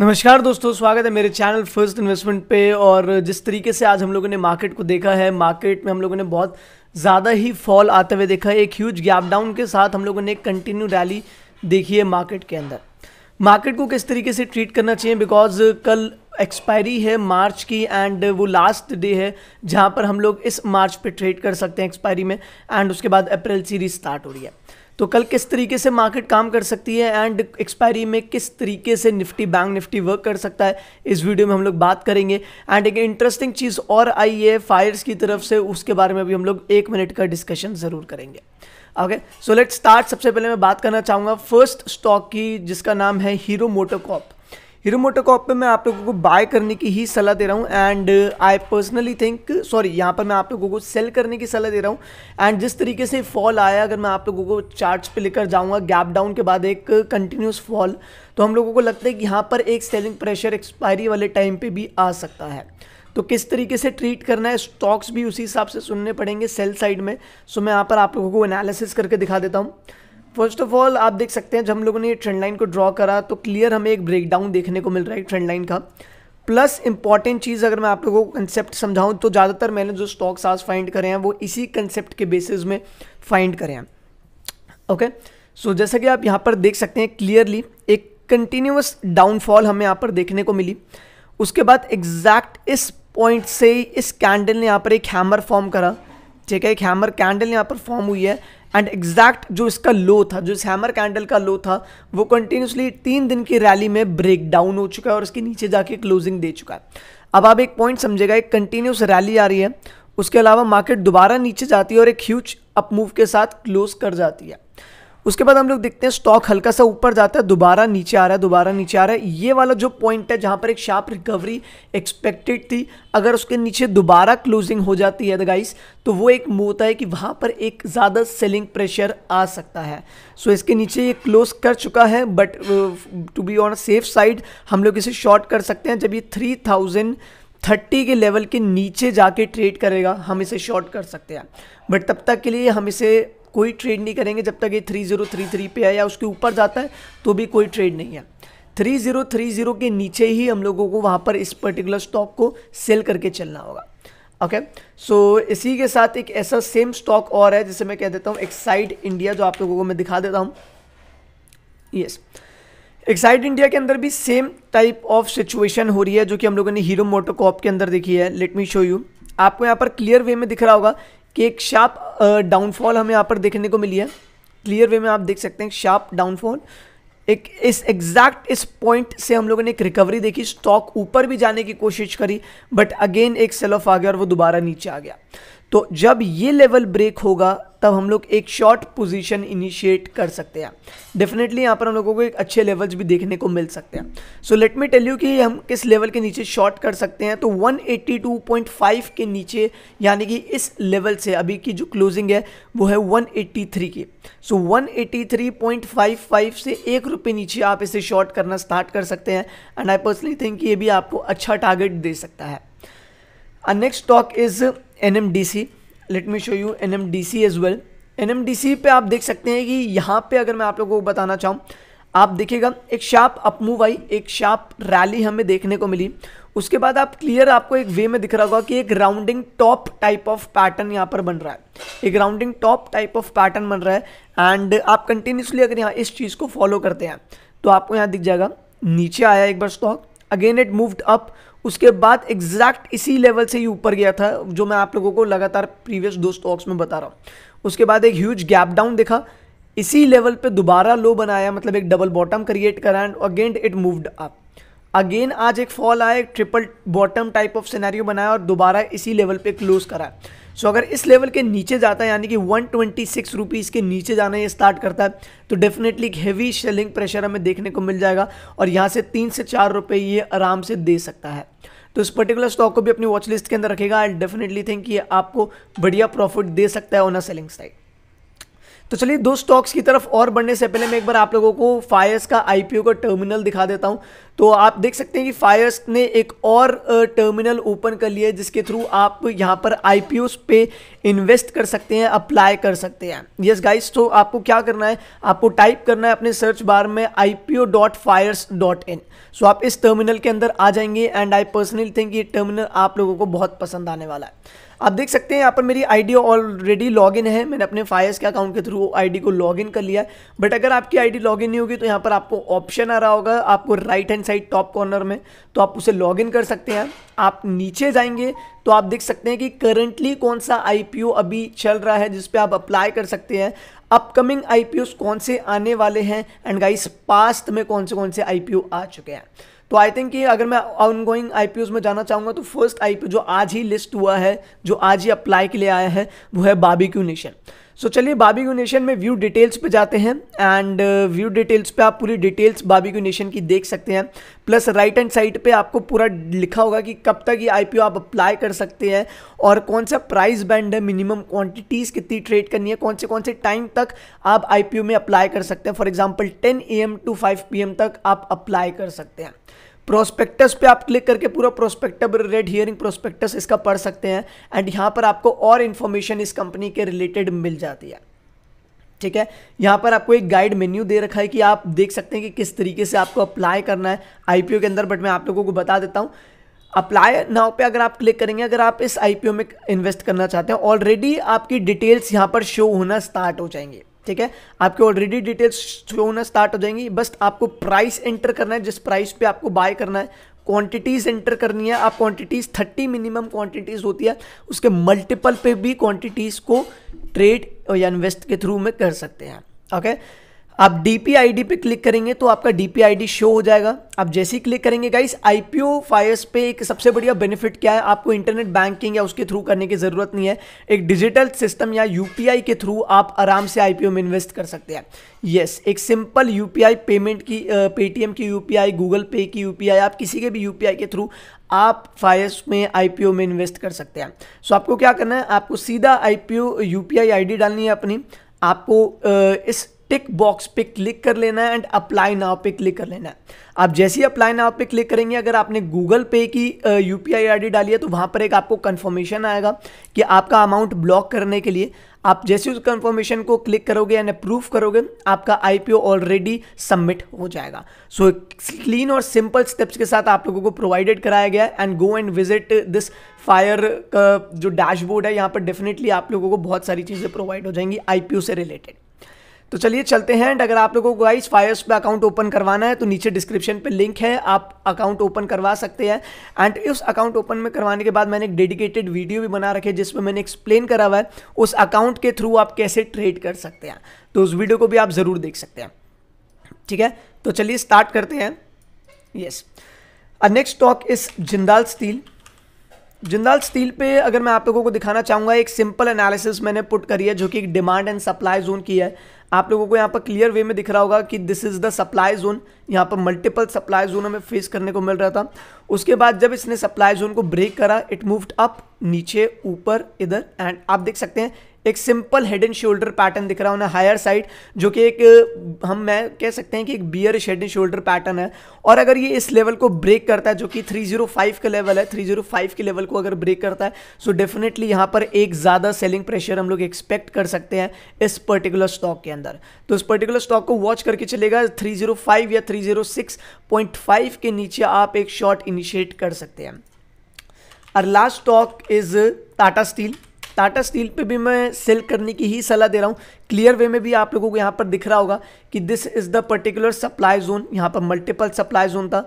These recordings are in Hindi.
नमस्कार दोस्तों स्वागत है मेरे चैनल फर्स्ट इन्वेस्टमेंट पे और जिस तरीके से आज हम लोगों ने मार्केट को देखा है मार्केट में हम लोगों ने बहुत ज़्यादा ही फॉल आते हुए देखा है एक ह्यूज गैप डाउन के साथ हम लोगों ने कंटिन्यू रैली देखी है मार्केट के अंदर मार्केट को किस तरीके से ट्रीट करना चाहिए बिकॉज कल एक्सपायरी है मार्च की एंड वो लास्ट डे है जहाँ पर हम लोग इस मार्च पे ट्रेड कर सकते हैं एक्सपायरी में एंड उसके बाद अप्रैल सीरीज स्टार्ट हो रही है तो कल किस तरीके से मार्केट काम कर सकती है एंड एक्सपायरी में किस तरीके से निफ्टी बैंक निफ्टी वर्क कर सकता है इस वीडियो में हम लोग बात करेंगे एंड एक इंटरेस्टिंग चीज़ और आई है फायर्स की तरफ से उसके बारे में भी हम लोग एक मिनट का डिस्कशन ज़रूर करेंगे ओके सो लेट स्टार्ट सबसे पहले मैं बात करना चाहूँगा फर्स्ट स्टॉक की जिसका नाम है हीरो मोटोकॉप हीरो मोटोकॉप पर मैं आप लोगों को बाय करने की ही सलाह दे रहा हूँ and I personally think sorry यहाँ पर मैं आप लोगों को सेल करने की सलाह दे रहा हूँ एंड जिस तरीके से फॉल आया अगर मैं आप लोगों को चार्ट पे लेकर जाऊँगा गैप डाउन के बाद एक कंटिन्यूस फॉल तो हम लोगों को लगता है कि यहाँ पर एक सेलिंग प्रेशर एक्सपायरी वाले टाइम पर भी आ सकता है तो किस तरीके से ट्रीट करना है स्टॉक्स भी उसी हिसाब से सुनने पड़ेंगे सेल साइड में सो मैं यहाँ पर आप लोगों को एनालिसिस करके दिखा देता हूँ फर्स्ट ऑफ ऑल आप देख सकते हैं जब हम लोगों ने ट्रेंड लाइन को ड्रॉ करा तो क्लियर हमें एक ब्रेकडाउन देखने को मिल रहा है ट्रेंड लाइन का प्लस इंपॉर्टेंट चीज़ अगर मैं आप लोगों को कंसेप्ट समझाऊं तो ज़्यादातर मैंने जो स्टॉक्स आज फाइंड करे हैं वो इसी कंसेप्ट के बेसिस में फाइंड करे हैं ओके सो जैसा कि आप यहाँ पर देख सकते हैं क्लियरली एक कंटिन्यूस डाउनफॉल हमें यहाँ पर देखने को मिली उसके बाद एग्जैक्ट इस पॉइंट से इस कैंडल ने यहाँ पर एक हैमर फॉर्म करा ठीक है एक हैमर कैंडल यहाँ पर फॉर्म हुई है एंड एग्जैक्ट जो इसका लो था जो इस हैमर कैंडल का लो था वो कंटिन्यूसली तीन दिन की रैली में ब्रेक डाउन हो चुका है और इसके नीचे जाके क्लोजिंग दे चुका है अब आप एक पॉइंट समझेगा एक कंटिन्यूस रैली आ रही है उसके अलावा मार्केट दोबारा नीचे जाती है और एक ह्यूज अपमूव के साथ क्लोज कर जाती है उसके बाद हम लोग देखते हैं स्टॉक हल्का सा ऊपर जाता है दोबारा नीचे आ रहा है दोबारा नीचे आ रहा है ये वाला जो पॉइंट है जहाँ पर एक शार्प रिकवरी एक्सपेक्टेड थी अगर उसके नीचे दोबारा क्लोजिंग हो जाती है गाइस तो वो एक मूव होता है कि वहाँ पर एक ज़्यादा सेलिंग प्रेशर आ सकता है सो so, इसके नीचे ये क्लोज कर चुका है but to be on safe side हम लोग इसे शॉर्ट कर सकते हैं जब ये थ्री थाउजेंड थर्टी के लेवल के नीचे जाके ट्रेड करेगा हम इसे शॉर्ट कर सकते हैं बट तब तक के लिए हम इसे कोई ट्रेड नहीं करेंगे जब तक ये थ्री जीरो थ्री थ्री पे है या उसके ऊपर जाता है तो भी कोई ट्रेड नहीं है थ्री जीरो थ्री जीरो के नीचे ही हम लोगों को वहाँ पर इस पर्टिकुलर स्टॉक को सेल करके चलना होगा ओके सो इसी के साथ एक ऐसा सेम स्टॉक और है जिसे मैं कह देता हूँ एक्साइड इंडिया जो आप लोगों को मैं दिखा देता हूँ यस एक्साइड इंडिया के अंदर भी सेम टाइप ऑफ सिचुएशन हो रही है जो कि हम लोगों ने हीरो मोटोकॉप के अंदर देखी है लेट मी शो यू आपको यहाँ पर क्लियर वे में दिख रहा होगा कि एक शार्प डाउनफॉल uh, हमें यहाँ पर देखने को मिली है क्लियर वे में आप देख सकते हैं शार्प डाउनफॉल एक इस एग्जैक्ट इस पॉइंट से हम लोगों ने एक रिकवरी देखी स्टॉक ऊपर भी जाने की कोशिश करी बट अगेन एक सेल ऑफ आ गया और वो दोबारा नीचे आ गया तो जब ये लेवल ब्रेक होगा तब हम लोग एक शॉर्ट पोजीशन इनिशिएट कर सकते हैं डेफिनेटली यहाँ पर हम लोगों को एक अच्छे लेवल्स भी देखने को मिल सकते हैं so let me tell you कि हम किस लेवल के नीचे शॉर्ट कर सकते हैं तो 182.5 के नीचे यानी कि इस लेवल से अभी की जो क्लोजिंग है वो है 183 की सो so, 183.55 से एक रुपये नीचे आप इसे शॉर्ट करना स्टार्ट कर सकते हैं एंड आई पर्सनली थिंक ये भी आपको अच्छा टारगेट दे सकता है next stock is N M D C let me show you N M D C as well N M D C पे आप देख सकते हैं कि यहाँ पे अगर मैं आप लोगों को बताना चाहूँ आप देखिएगा एक शार्प अपमूव आई एक शार्प रैली हमें देखने को मिली उसके बाद आप क्लियर आपको एक वे में दिख रहा होगा कि एक rounding top type of pattern यहाँ पर बन रहा है एक rounding top type of pattern बन रहा है एंड आप कंटिन्यूसली अगर यहाँ इस चीज़ को फॉलो करते हैं तो आपको यहाँ दिख जाएगा नीचे आया एक बार stock again it moved up उसके बाद एग्जैक्ट इसी लेवल से ही ऊपर गया था जो मैं आप लोगों को लगातार प्रीवियस दो स्टॉक्स में बता रहा हूँ उसके बाद एक ह्यूज गैप डाउन देखा इसी लेवल पे दोबारा लो बनाया मतलब एक डबल बॉटम क्रिएट करा and again it moved up again आज एक फॉल आया एक triple bottom type of scenario बनाया और दोबारा इसी लेवल पे क्लोज करा है सो so, अगर इस लेवल के नीचे जाता है यानी कि वन ट्वेंटी सिक्स रुपीज़ के नीचे जाना ये स्टार्ट करता है तो डेफिनेटली एक हैवी सेलिंग प्रेशर हमें देखने को मिल जाएगा और यहाँ से तीन से चार रुपये ये आराम से दे सकता है तो इस पर्टिकुलर स्टॉक को भी अपनी वॉच लिस्ट के अंदर रखेगा आई डेफिनेटली थिंक ये आपको बढ़िया प्रॉफिट दे सकता है ऑन अ सेलिंग साइड तो चलिए दो स्टॉक्स की तरफ और बढ़ने से पहले मैं एक बार आप लोगों को फायर्स का आईपीओ का टर्मिनल दिखा देता हूं तो आप देख सकते हैं कि फायर्स ने एक और टर्मिनल ओपन कर लिया है जिसके थ्रू आप यहां पर आईपीओ पे इन्वेस्ट कर सकते हैं अप्लाई कर सकते हैं यस गाइस तो आपको क्या करना है आपको टाइप करना है अपने सर्च बार में I P O dot Fyers dot in so आप इस टर्मिनल के अंदर आ जाएंगे एंड आई पर्सनली थिंक ये टर्मिनल आप लोगों को बहुत पसंद आने वाला है आप देख सकते हैं यहाँ पर मेरी आईडी ऑलरेडी लॉगिन है मैंने अपने फायर्स के अकाउंट के थ्रू आईडी को लॉगिन कर लिया है बट अगर आपकी आईडी लॉगिन नहीं होगी तो यहाँ पर आपको ऑप्शन आ रहा होगा आपको right hand side top corner में तो आप उसे लॉगिन कर सकते हैं आप नीचे जाएंगे तो आप देख सकते हैं कि करंटली कौन सा आई अभी चल रहा है जिस आप अप्लाई कर सकते हैं अपकमिंग आई कौन से आने वाले हैं एंड गाइस पास्ट में कौन से कौन से आई आ चुके हैं तो आई थिंक कि अगर मैं ऑन गोइंग आई में जाना चाहूँगा तो फर्स्ट आई जो आज ही लिस्ट हुआ है जो आज ही अप्लाई के लिए आया है वो है Barbeque Nation so so, चलिए बाबीक्यू नेशन में व्यू डिटेल्स पे जाते हैं एंड व्यू डिटेल्स पे आप पूरी डिटेल्स बाबीक्यू नेशन की देख सकते हैं प्लस राइट हैंड साइड पे आपको पूरा लिखा होगा कि कब तक ये आईपीओ आप अप्लाई कर सकते हैं और कौन सा प्राइस बैंड है मिनिमम क्वांटिटीज़ कितनी ट्रेड करनी है कौन से कौन से टाइम तक आप आई में अप्लाई कर सकते हैं for example ten A to five P तक आप अप्लाई कर सकते हैं प्रोस्पेक्टस पे आप क्लिक करके पूरा प्रोस्पेक्ट रेड हियरिंग प्रोस्पेक्टस इसका पढ़ सकते हैं एंड यहाँ पर आपको और इन्फॉर्मेशन इस कंपनी के रिलेटेड मिल जाती है ठीक है यहाँ पर आपको एक गाइड मेन्यू दे रखा है कि आप देख सकते हैं कि किस तरीके से आपको अप्लाई करना है आईपीओ के अंदर बट मैं आप लोगों को बता देता हूँ अप्लाई नाउ पे अगर आप क्लिक करेंगे अगर आप इस आईपीओ में इन्वेस्ट करना चाहते हैं ऑलरेडी आपकी डिटेल्स यहाँ पर शो होना स्टार्ट हो जाएंगे ठीक है आपके ऑलरेडी डिटेल्स शो होना स्टार्ट हो जाएंगी बस आपको प्राइस एंटर करना है जिस प्राइस पे आपको बाय करना है क्वांटिटीज़ एंटर करनी है आप क्वांटिटीज़ थर्टी मिनिमम क्वांटिटीज़ होती है उसके मल्टीपल पे भी क्वांटिटीज़ को ट्रेड या इन्वेस्ट के थ्रू में कर सकते हैं ओके okay? आप डीपीआईडी पे क्लिक करेंगे तो आपका डीपीआईडी शो हो जाएगा आप जैसे ही क्लिक करेंगे गाइस आईपीओ फायर्स पे एक सबसे बढ़िया बेनिफिट क्या है आपको इंटरनेट बैंकिंग या उसके थ्रू करने की ज़रूरत नहीं है एक डिजिटल सिस्टम या यूपीआई के थ्रू आप आराम से आईपीओ में इन्वेस्ट कर सकते हैं यस yes, एक सिंपल यूपीआई पेमेंट की पेटीएम की यूपीआई गूगल पे की यूपीआई आप किसी के भी यूपीआई के थ्रू आप फायर्स में आईपीओ में इन्वेस्ट कर सकते हैं सो so, आपको क्या करना है आपको सीधा आईपीओ यूपीआई आईडी डालनी है अपनी आपको इस टिक बॉक्स पे क्लिक कर लेना है एंड अप्लाई नाव पे क्लिक कर लेना है आप जैसे ही अप्लाई नाव पे क्लिक करेंगे अगर आपने गूगल पे की यू पी आई डाली है तो वहाँ पर एक आपको कन्फर्मेशन आएगा कि आपका अमाउंट ब्लॉक करने के लिए आप जैसे उस कन्फर्मेशन को क्लिक करोगे एंड अप्रूव करोगे आपका ओ ऑलरेडी सबमिट हो जाएगा सो क्लीन और सिंपल स्टेप्स के साथ आप लोगों को प्रोवाइडेड कराया गया है and go and visit this Fyers का जो डैशबोर्ड है यहाँ पर डेफिनेटली आप लोगों को बहुत सारी चीज़ें प्रोवाइड हो जाएंगी आईपीओ से रिलेटेड तो चलिए चलते हैं एंड अगर आप लोगों को गाइस फायर्स पे अकाउंट ओपन करवाना है तो नीचे डिस्क्रिप्शन पे लिंक है आप अकाउंट ओपन करवा सकते हैं एंड उस अकाउंट ओपन में करवाने के बाद मैंने एक डेडिकेटेड वीडियो भी बना रखे जिसमें मैंने एक्सप्लेन करा हुआ है उस अकाउंट के थ्रू आप कैसे ट्रेड कर सकते हैं तो उस वीडियो को भी आप ज़रूर देख सकते हैं ठीक है तो चलिए स्टार्ट करते हैं yes next stock is Jindal Steel Jindal Steel पे अगर मैं आप लोगों को दिखाना चाहूँगा एक सिंपल एनालिसिस मैंने पुट करी है जो कि डिमांड एंड सप्लाई जोन की है आप लोगों को यहाँ पर क्लियर वे में दिख रहा होगा कि this is the supply zone यहाँ पर मल्टीपल सप्लाई जोन हमें फेस करने को मिल रहा था उसके बाद जब इसने सप्लाई जोन को ब्रेक करा इट मूव्ड अप नीचे ऊपर इधर एंड आप देख सकते हैं एक simple head and shoulder pattern दिख रहा है उन्हें हायर साइड जो कि एक हम मैं कह सकते हैं कि एक bear head and shoulder pattern है और अगर ये इस लेवल को ब्रेक करता है जो कि 305 का लेवल है 305 के लेवल को अगर ब्रेक करता है सो डेफिनेटली यहाँ पर एक ज़्यादा सेलिंग प्रेशर हम लोग एक्सपेक्ट कर सकते हैं इस पर्टिकुलर स्टॉक के अंदर तो इस पर्टिकुलर स्टॉक को वॉच करके चलेगा थ्री oh या थ्री oh के नीचे आप एक शॉर्ट इनिशिएट कर सकते हैं और last stock is Tata Steel Tata Steel पे भी मैं सेल करने की ही सलाह दे रहा हूँ क्लियर वे में भी आप लोगों को यहाँ पर दिख रहा होगा कि this is the particular supply zone यहाँ पर मल्टीपल सप्लाई जोन था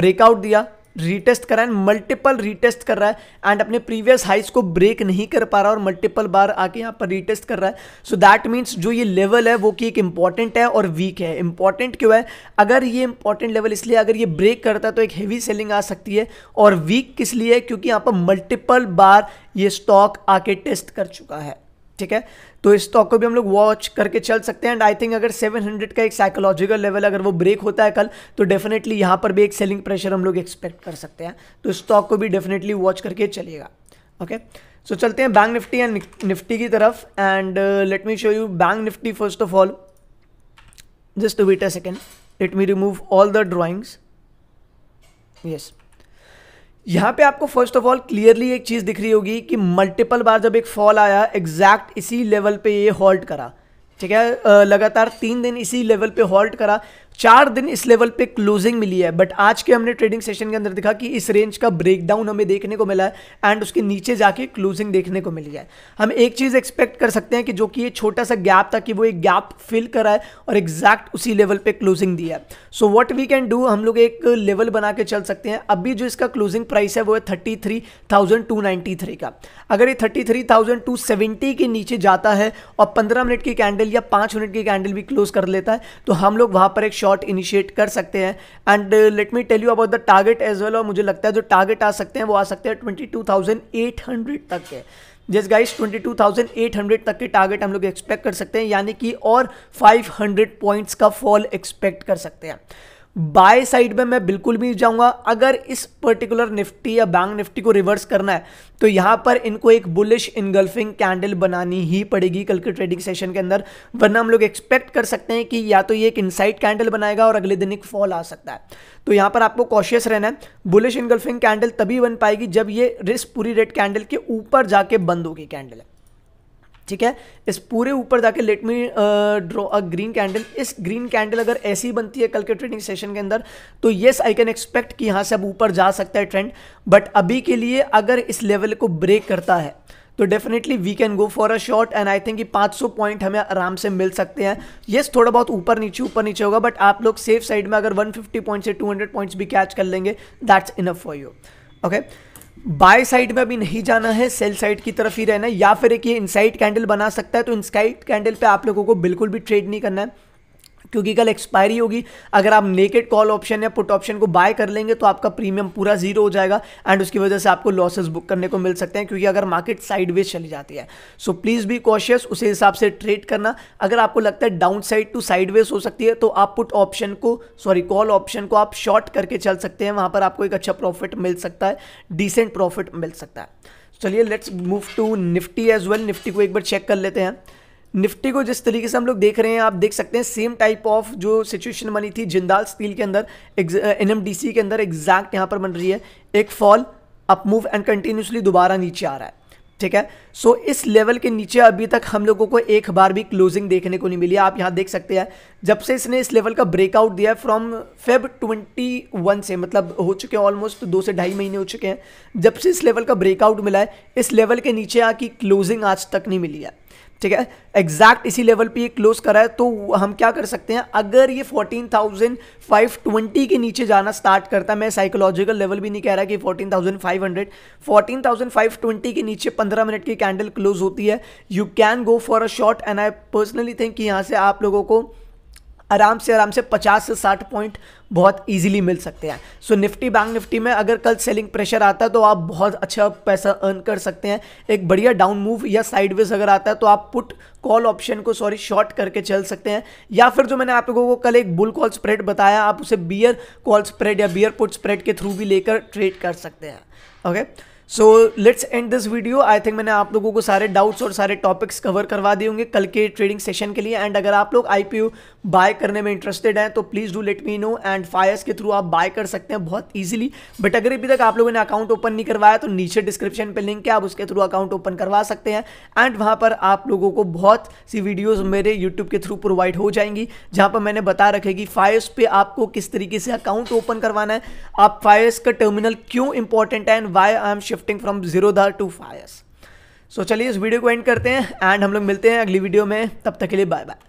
ब्रेकआउट दिया रीटेस्ट रहा है मल्टीपल रीटेस्ट कर रहा है एंड अपने प्रीवियस हाइस को ब्रेक नहीं कर पा रहा और मल्टीपल बार आके यहाँ पर रीटेस्ट कर रहा है सो दैट मीन्स जो ये लेवल है वो कि एक इंपॉर्टेंट है और वीक है इंपॉर्टेंट क्यों है अगर ये इंपॉर्टेंट लेवल इसलिए अगर ये ब्रेक करता है तो एक हैवी सेलिंग आ सकती है और वीक किस लिए क्योंकि यहाँ पर मल्टीपल बार ये स्टॉक आके टेस्ट कर चुका है ठीक है तो इस स्टॉक को भी हम लोग वॉच करके चल सकते हैं एंड आई थिंक अगर 700 का एक साइकोलॉजिकल लेवल अगर वो ब्रेक होता है कल तो डेफिनेटली यहाँ पर भी एक सेलिंग प्रेशर हम लोग एक्सपेक्ट कर सकते हैं तो स्टॉक को भी डेफिनेटली वॉच करके चलेगा ओके सो so, चलते हैं बैंक निफ्टी एंड निफ्टी की तरफ and let me show you bank Nifty first of all just to wait a second let me remove all the drawings yes यहाँ पे आपको फर्स्ट ऑफ ऑल क्लियरली एक चीज़ दिख रही होगी कि मल्टीपल बार जब एक फॉल आया एग्जैक्ट इसी लेवल पे ये हॉल्ट करा ठीक है लगातार तीन दिन इसी लेवल पे हॉल्ट करा चार दिन इस लेवल पे क्लोजिंग मिली है बट आज के हमने ट्रेडिंग सेशन के अंदर देखा कि इस रेंज का ब्रेकडाउन हमें देखने को मिला है एंड उसके नीचे जाके क्लोजिंग देखने को मिली है हम एक चीज़ एक्सपेक्ट कर सकते हैं कि जो कि ये छोटा सा गैप था कि वो एक गैप फिल करा है और एग्जैक्ट उसी लेवल पे क्लोजिंग दिया है so what we can do हम लोग एक लेवल बना के चल सकते हैं अभी जो इसका क्लोजिंग प्राइस है वो है thirty three thousand two ninety three का अगर ये thirty three thousand two seventy के नीचे जाता है और पंद्रह मिनट की कैंडल या पाँच मिनट की कैंडल भी क्लोज कर लेता है तो हम लोग वहाँ पर एक शॉट इनिशिएट कर सकते हैं and let me tell you about the target as well और मुझे लगता है जो टारगेट आ सकते हैं वो आ सकते हैं twenty two thousand eight hundred तक के जिस गाइस हंड्रेड तक के टारगेट हम लोग एक्सपेक्ट कर सकते हैं यानी कि और फाइव हंड्रेड पॉइंट्स का फॉल एक्सपेक्ट कर सकते हैं बाय साइड में मैं बिल्कुल भी नहीं जाऊंगा अगर इस पर्टिकुलर निफ्टी या बैंक निफ्टी को रिवर्स करना है तो यहाँ पर इनको एक बुलिश इनगल्फिंग कैंडल बनानी ही पड़ेगी कल के ट्रेडिंग सेशन के अंदर वरना हम लोग एक्सपेक्ट कर सकते हैं कि या तो ये एक इनसाइड कैंडल बनाएगा और अगले दिन एक फॉल आ सकता है तो यहाँ पर आपको कॉशियस रहना है बुलिश इनगल्फिंग कैंडल तभी बन पाएगी जब ये रिस्क पूरी रेड कैंडल के ऊपर जाके बंद होगी कैंडल है ठीक है इस पूरे ऊपर जाके let me draw a green candle इस ग्रीन कैंडल अगर ऐसी बनती है कल के ट्रेडिंग सेशन के अंदर तो येस आई कैन एक्सपेक्ट कि यहाँ से अब ऊपर जा सकता है ट्रेंड बट अभी के लिए अगर इस लेवल को ब्रेक करता है तो definitely we can go for a short and I think ये 500 पॉइंट हमें आराम से मिल सकते हैं येस yes, थोड़ा बहुत ऊपर नीचे ऊपर नीचे होगा बट आप लोग सेफ साइड में अगर 150 पॉइंट से 200 पॉइंट्स भी कैच कर लेंगे that's enough for you okay buy side में अभी नहीं जाना है सेल साइड की तरफ ही रहना है या फिर एक ये इनसाइड कैंडल बना सकता है तो इनसाइड कैंडल पे आप लोगों को बिल्कुल भी ट्रेड नहीं करना है क्योंकि कल एक्सपायरी होगी अगर आप नेकेड कॉल ऑप्शन या पुट ऑप्शन को बाय कर लेंगे तो आपका प्रीमियम पूरा जीरो हो जाएगा एंड उसकी वजह से आपको लॉसेस बुक करने को मिल सकते हैं क्योंकि अगर मार्केट साइडवेज चली जाती है सो प्लीज़ बी कॉशियस उसे हिसाब से ट्रेड करना अगर आपको लगता है डाउन साइड टू साइडवेज हो सकती है तो आप पुट ऑप्शन को सॉरी कॉल ऑप्शन को आप शॉर्ट करके चल सकते हैं वहाँ पर आपको एक अच्छा प्रॉफिट मिल सकता है डिसेंट प्रॉफिट मिल सकता है चलिए let's move to Nifty as well Nifty को एक बार चेक कर लेते हैं निफ्टी को जिस तरीके से हम लोग देख रहे हैं आप देख सकते हैं सेम टाइप ऑफ जो सिचुएशन बनी थी जिंदाल स्टील के अंदर एन के अंदर एग्जैक्ट यहाँ पर बन रही है एक fall up move and continuously दोबारा नीचे आ रहा है ठीक है सो so, इस लेवल के नीचे अभी तक हम लोगों को एक बार भी क्लोजिंग देखने को नहीं मिली आप यहाँ देख सकते हैं जब से इसने इस लेवल का ब्रेकआउट दिया है फ्रॉम फेब 21 से मतलब हो चुके हैं ऑलमोस्ट दो से ढाई महीने हो चुके हैं जब से इस लेवल का ब्रेकआउट मिला है इस लेवल के नीचे की क्लोजिंग आज तक नहीं मिली है ठीक है एग्जैक्ट इसी लेवल पे ये क्लोज करा है तो हम क्या कर सकते हैं अगर ये 14,520 के नीचे जाना स्टार्ट करता है मैं साइकोलॉजिकल लेवल भी नहीं कह रहा कि 14,500 14,520 के नीचे 15 मिनट की कैंडल क्लोज होती है you can go for a short and I personally think यहाँ से आप लोगों को आराम से आराम से 50 से 60 पॉइंट बहुत इजीली मिल सकते हैं so so, Nifty bank Nifty में अगर कल सेलिंग प्रेशर आता है तो आप बहुत अच्छा पैसा अर्न कर सकते हैं एक बढ़िया डाउन मूव या साइडवेज अगर आता है तो आप पुट कॉल ऑप्शन को सॉरी शॉर्ट करके चल सकते हैं या फिर जो मैंने आप लोगों को कल एक बुल कॉल स्प्रेड बताया आप उसे बियर कॉल स्प्रेड या बियर पुट स्प्रेड के थ्रू भी लेकर ट्रेड कर सकते हैं okay okay? So let's end this video I think मैंने आप लोगों को सारे डाउट्स और सारे टॉपिक्स कवर करवा दिए होंगे कल के ट्रेडिंग सेशन के लिए एंड अगर आप लोग ओ बाय करने में इंटरेस्टेड हैं तो please do let me know and Fyers के थ्रू आप बाय कर सकते हैं बहुत ईजिली बट अगर अभी तक आप लोगों ने अकाउंट ओपन नहीं करवाया तो नीचे डिस्क्रिप्शन पर लिंक है आप उसके थ्रू अकाउंट ओपन करवा सकते हैं एंड वहाँ पर आप लोगों को बहुत सी वीडियोज़ मेरे यूट्यूब के थ्रू प्रोवाइड हो जाएंगी जहाँ पर मैंने बता रखेगी फायर्स पे आपको किस तरीके से अकाउंट ओपन करवाना है आप फायर्स का टर्मिनल क्यों इंपॉर्टेंट है and why I am shifting from Zerodha to फाइव सो चलिए इस वीडियो को एंड करते हैं एंड हम लोग मिलते हैं अगली वीडियो में तब तक के लिए बाय बाय